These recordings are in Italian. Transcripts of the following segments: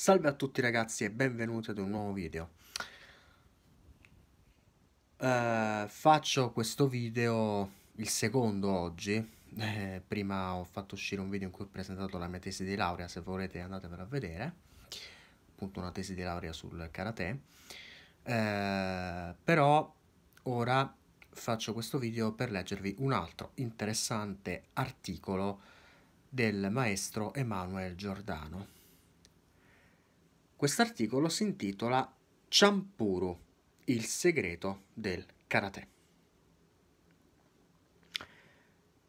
Salve a tutti ragazzi e benvenuti ad un nuovo video. Eh, faccio questo video, il secondo oggi, eh, prima ho fatto uscire un video in cui ho presentato la mia tesi di laurea, se volete andatevela a vedere, appunto una tesi di laurea sul karate, eh, però ora faccio questo video per leggervi un altro interessante articolo del maestro Emanuele Giordano Quest'articolo si intitola Champuru, il segreto del karate.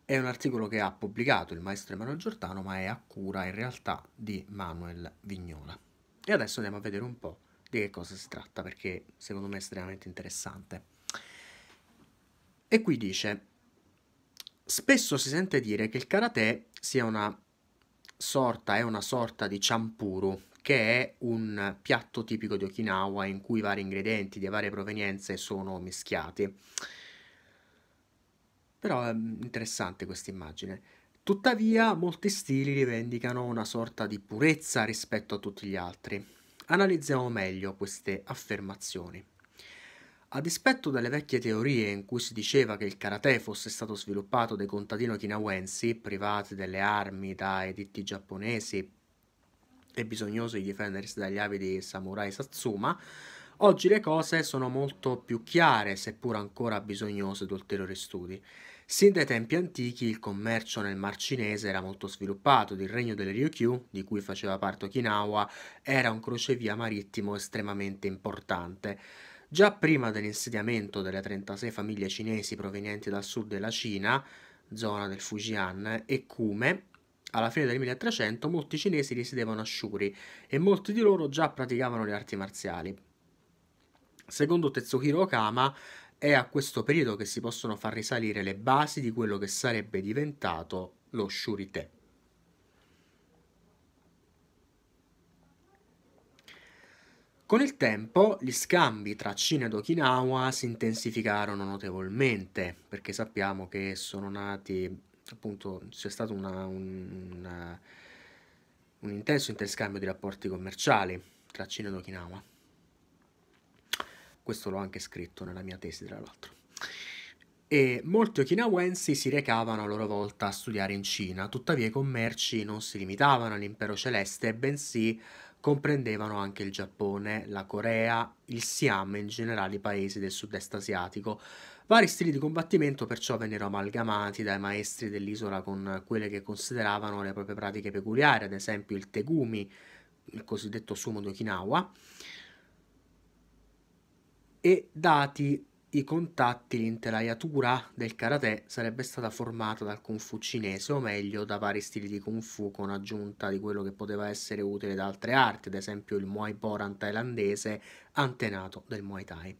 È un articolo che ha pubblicato il maestro Emanuele Giordano, ma è a cura in realtà di Manuel Vignola. E adesso andiamo a vedere un po' di che cosa si tratta, perché secondo me è estremamente interessante. E qui dice, spesso si sente dire che il karate sia una sorta, è una sorta di champuru, che è un piatto tipico di Okinawa in cui vari ingredienti di varie provenienze sono mischiati. Però è interessante questa immagine. Tuttavia, molti stili rivendicano una sorta di purezza rispetto a tutti gli altri. Analizziamo meglio queste affermazioni. A dispetto delle vecchie teorie in cui si diceva che il karate fosse stato sviluppato dai contadini okinawensi, privati delle armi da editti giapponesi e bisognoso di difendersi dagli avidi samurai Satsuma, oggi le cose sono molto più chiare, seppur ancora bisognose di ulteriori studi. Sin dai tempi antichi il commercio nel Mar Cinese era molto sviluppato, ed il regno delle Ryukyu, di cui faceva parte Okinawa, era un crocevia marittimo estremamente importante. Già prima dell'insediamento delle 36 famiglie cinesi provenienti dal sud della Cina, zona del Fujian, e Kume, alla fine del 1300 molti cinesi risiedevano a Shuri e molti di loro già praticavano le arti marziali. Secondo Tetsuhiro Okama, è a questo periodo che si possono far risalire le basi di quello che sarebbe diventato lo Shurite. Con il tempo gli scambi tra Cina ed Okinawa si intensificarono notevolmente, perché sappiamo che sono nati appunto c'è stato una, un, una, un intenso interscambio di rapporti commerciali tra Cina ed Okinawa. Questo l'ho anche scritto nella mia tesi, tra l'altro. E molti okinawensi si recavano a loro volta a studiare in Cina, tuttavia i commerci non si limitavano all'impero celeste, bensì comprendevano anche il Giappone, la Corea, il Siam e in generale i paesi del sud-est asiatico. Vari stili di combattimento perciò vennero amalgamati dai maestri dell'isola con quelle che consideravano le proprie pratiche peculiari, ad esempio il tegumi, il cosiddetto sumo di Okinawa, e dati i contatti, l'intelaiatura del karate sarebbe stata formata dal kung fu cinese, o meglio da vari stili di kung fu con aggiunta di quello che poteva essere utile da altre arti, ad esempio il Muay Boran thailandese, antenato del Muay Thai.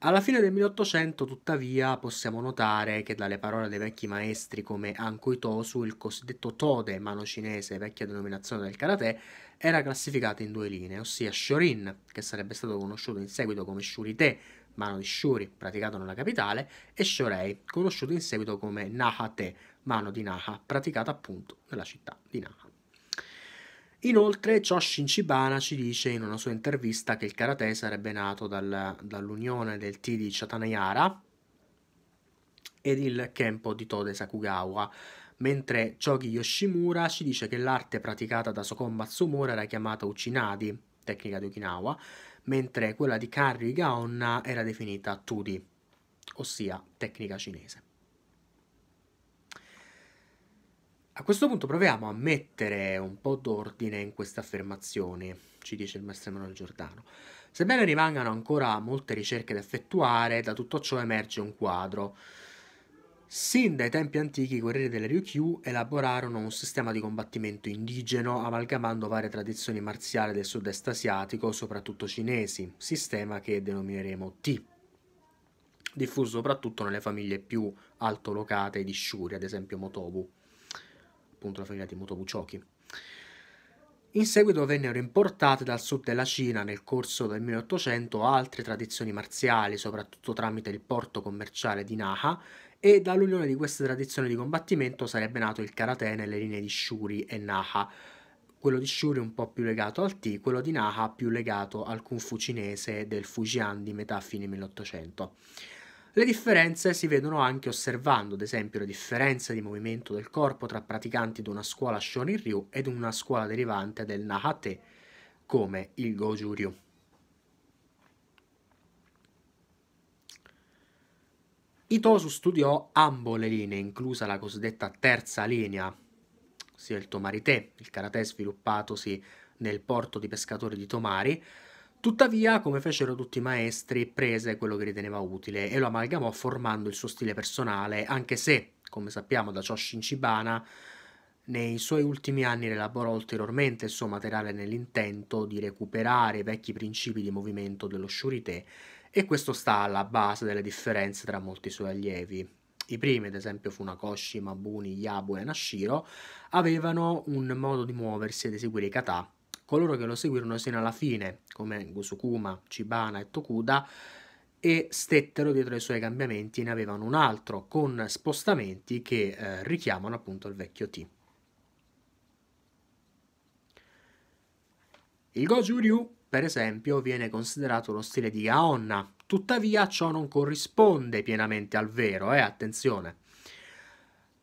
Alla fine del 1800, tuttavia, possiamo notare che dalle parole dei vecchi maestri come Anko Itosu, il cosiddetto Tode, mano cinese, vecchia denominazione del karate, era classificato in due linee, ossia Shorin, che sarebbe stato conosciuto in seguito come Shurite, mano di Shuri, praticato nella capitale, e Shorei, conosciuto in seguito come Nahate, mano di Naha, praticata appunto nella città di Naha. Inoltre, Choshin Shibana ci dice in una sua intervista che il karate sarebbe nato dal, dall'unione del T di Chatanayara ed il Kenpo di Tode Sakugawa, mentre Chogi Yoshimura ci dice che l'arte praticata da Sokon Matsumura era chiamata Uchinadi, tecnica di Okinawa, mentre quella di Kari Gaon era definita 2D, ossia tecnica cinese. A questo punto proviamo a mettere un po' d'ordine in queste affermazioni, ci dice il maestro Emanuele Giordano. Sebbene rimangano ancora molte ricerche da effettuare, da tutto ciò emerge un quadro Sin dai tempi antichi i guerrieri della Ryukyu elaborarono un sistema di combattimento indigeno amalgamando varie tradizioni marziali del sud-est asiatico, soprattutto cinesi, sistema che denomineremo T, diffuso soprattutto nelle famiglie più altolocate di Shuri, ad esempio Motobu, appunto la famiglia di Motobu Choki. In seguito vennero importate dal sud della Cina nel corso del 1800 altre tradizioni marziali, soprattutto tramite il porto commerciale di Naha, e dall'unione di queste tradizioni di combattimento sarebbe nato il karate nelle linee di Shuri e Naha. Quello di Shuri un po' più legato al T, quello di Naha più legato al Kung Fu cinese del Fujian di metà fine 1800. Le differenze si vedono anche osservando, ad esempio, le differenze di movimento del corpo tra praticanti di una scuola Shonin Ryu ed una scuola derivante del Nahate, come il Goju Ryu. Itosu studiò ambo le linee, inclusa la cosiddetta terza linea, ossia il Tomarité, il karate sviluppatosi nel porto di pescatori di Tomari. Tuttavia, come fecero tutti i maestri, prese quello che riteneva utile e lo amalgamò formando il suo stile personale, anche se, come sappiamo da Choshin Chibana, nei suoi ultimi anni rielaborò ulteriormente il suo materiale nell'intento di recuperare i vecchi principi di movimento dello Shurite e questo sta alla base delle differenze tra molti suoi allievi. I primi, ad esempio Funakoshi, Mabuni, Yabu e Nashiro, avevano un modo di muoversi ed eseguire i kata. Coloro che lo seguirono sino alla fine, come Gusukuma, Chibana e Tokuda, e stettero dietro ai suoi cambiamenti ne avevano un altro con spostamenti che eh, richiamano appunto il vecchio T. Il Goju Ryu per esempio, viene considerato lo stile di Aonna. Tuttavia ciò non corrisponde pienamente al vero, eh, attenzione.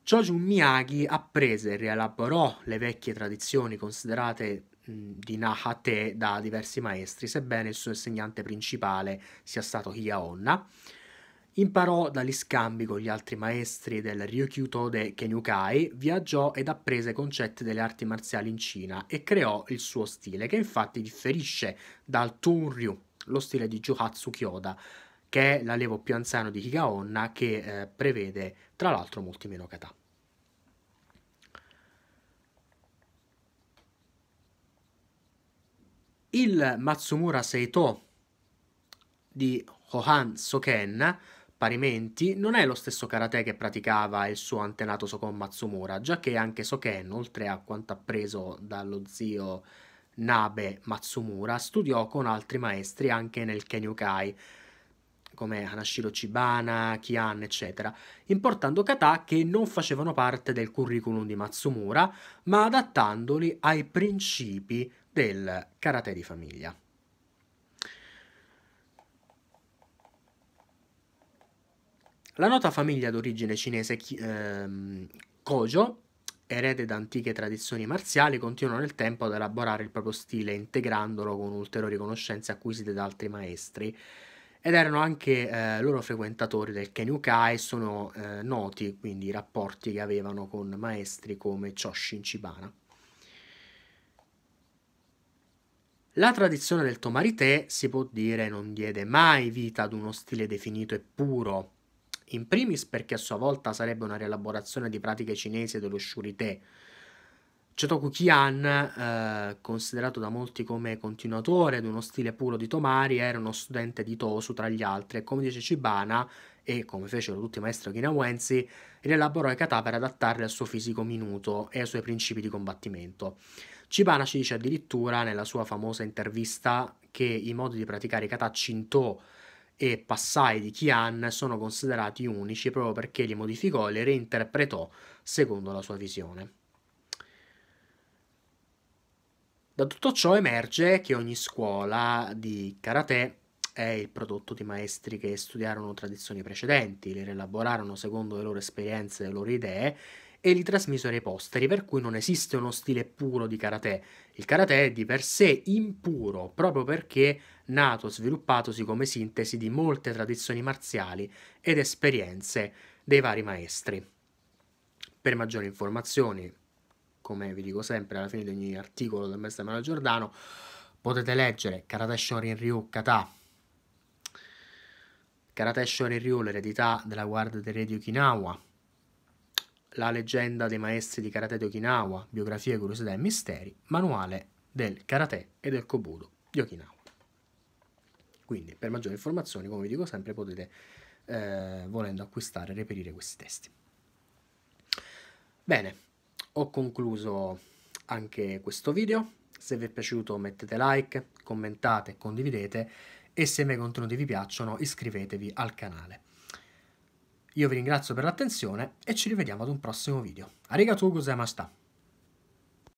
Chojun Miyagi apprese e rielaborò le vecchie tradizioni considerate di Nahate da diversi maestri, sebbene il suo insegnante principale sia stato Hyaonna. Onna Imparò dagli scambi con gli altri maestri del Ryukyutode Kenyukai, viaggiò ed apprese concetti delle arti marziali in Cina e creò il suo stile, che infatti differisce dal Tunryu, lo stile di Juhatsu Kyoda, che è l'allievo più anziano di Higaonna, che eh, prevede tra l'altro molti meno kata. Il Matsumura Seito di Hohan Soken Parimenti, non è lo stesso karate che praticava il suo antenato Sokon Matsumura, già che anche Soken, oltre a quanto appreso dallo zio Nabe Matsumura, studiò con altri maestri anche nel Kenyukai, come Hanashiro Chibana, Kian, eccetera, importando kata che non facevano parte del curriculum di Matsumura, ma adattandoli ai principi del karate di famiglia. La nota famiglia d'origine cinese ehm, Kojo, erede da antiche tradizioni marziali, continua nel tempo ad elaborare il proprio stile integrandolo con ulteriori conoscenze acquisite da altri maestri ed erano anche eh, loro frequentatori del Kenyukai e sono eh, noti quindi i rapporti che avevano con maestri come Choshin Chibana. La tradizione del Tomarité si può dire non diede mai vita ad uno stile definito e puro, in primis perché a sua volta sarebbe una rielaborazione di pratiche cinesi dello shurite. Chotoku Kian, eh, considerato da molti come continuatore di uno stile puro di Tomari, era uno studente di Tosu tra gli altri e come dice Cibana e come fecero tutti i maestri okinawensi, rielaborò i kata per adattarli al suo fisico minuto e ai suoi principi di combattimento. Cibana ci dice addirittura nella sua famosa intervista che i modi di praticare i kata Shinto e Passai di Qian sono considerati unici proprio perché li modificò e li reinterpretò secondo la sua visione. Da tutto ciò emerge che ogni scuola di karate è il prodotto di maestri che studiarono tradizioni precedenti, le rielaborarono secondo le loro esperienze e le loro idee e li trasmisero ai posteri, per cui non esiste uno stile puro di karate. Il karate è di per sé impuro, proprio perché nato, sviluppatosi come sintesi di molte tradizioni marziali ed esperienze dei vari maestri. Per maggiori informazioni, come vi dico sempre alla fine di ogni articolo del Mestre Emanuele Giordano, potete leggere Karate Shorin Ryu Kata, Karate Shorin Ryu, l'eredità della guardia del re di Okinawa, la leggenda dei maestri di karate di Okinawa, biografie, curiosità e misteri, manuale del karate e del kobudo di Okinawa. Quindi per maggiori informazioni, come vi dico sempre, potete eh, volendo acquistare e reperire questi testi. Bene, ho concluso anche questo video. Se vi è piaciuto mettete like, commentate, condividete e se i miei contenuti vi piacciono iscrivetevi al canale. Io vi ringrazio per l'attenzione e ci rivediamo ad un prossimo video. Arigatou gozaimashita!